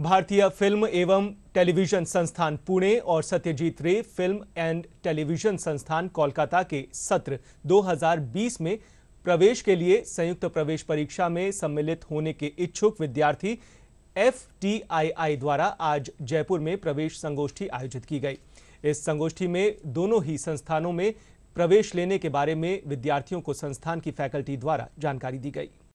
भारतीय फिल्म एवं टेलीविजन संस्थान पुणे और सत्यजीत रे फिल्म एंड टेलीविजन संस्थान कोलकाता के सत्र 2020 में प्रवेश के लिए संयुक्त प्रवेश परीक्षा में सम्मिलित होने के इच्छुक विद्यार्थी एफ द्वारा आज जयपुर में प्रवेश संगोष्ठी आयोजित की गई इस संगोष्ठी में दोनों ही संस्थानों में प्रवेश लेने के बारे में विद्यार्थियों को संस्थान की फैकल्टी द्वारा जानकारी दी गई